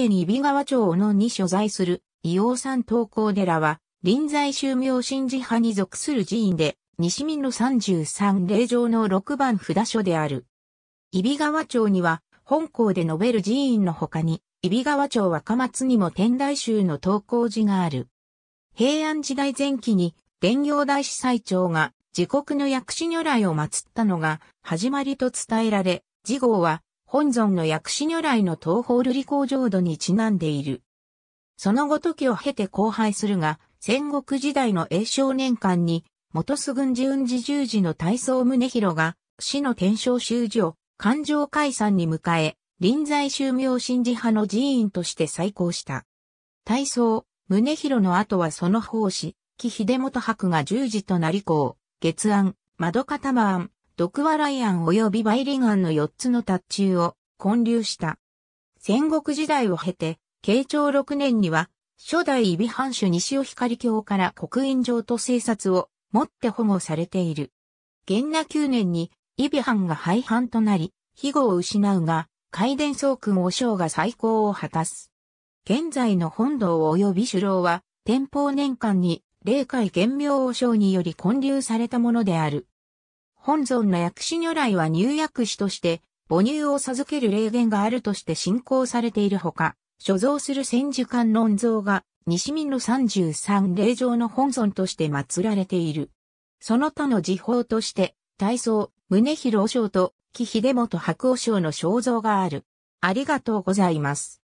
県伊比川町のに所在する、伊王山東稿寺は、臨済宗明神寺派に属する寺院で、西民の33霊場の6番札所である。揖斐川町には、本校で述べる寺院の他に、伊比川町若松にも天台宗の東高寺がある。平安時代前期に、伝行大司祭長が、自国の薬師如来を祀ったのが、始まりと伝えられ、次号は、本尊の薬師如来の東方瑠璃光浄土にちなんでいる。その後時を経て荒廃するが、戦国時代の栄少年間に、元須軍寺雲寺十字の大僧宗広が、死の天正修士を、環状解散に迎え、臨在宗明神寺派の寺院として再興した。大僧、宗広の後はその奉仕、木秀元博が十字となりこう、月案、窓方間案、ドクワライアン及びバイリガンの4つの達中を建立した。戦国時代を経て、慶長6年には、初代ビハ藩主西尾光教から刻印状と政殺を持って保護されている。元那9年に、ビハ藩が廃藩となり、庇護を失うが、海伝総君お尚が再興を果たす。現在の本堂及び首楼は、天保年間に、霊界玄明和尚により建立されたものである。本尊の薬師如来は入薬師として、母乳を授ける霊言があるとして信仰されているほか、所蔵する千手観音像が、西民の33霊場の本尊として祀られている。その他の時報として、大僧、宗広和尚と、木秀元白和尚の肖像がある。ありがとうございます。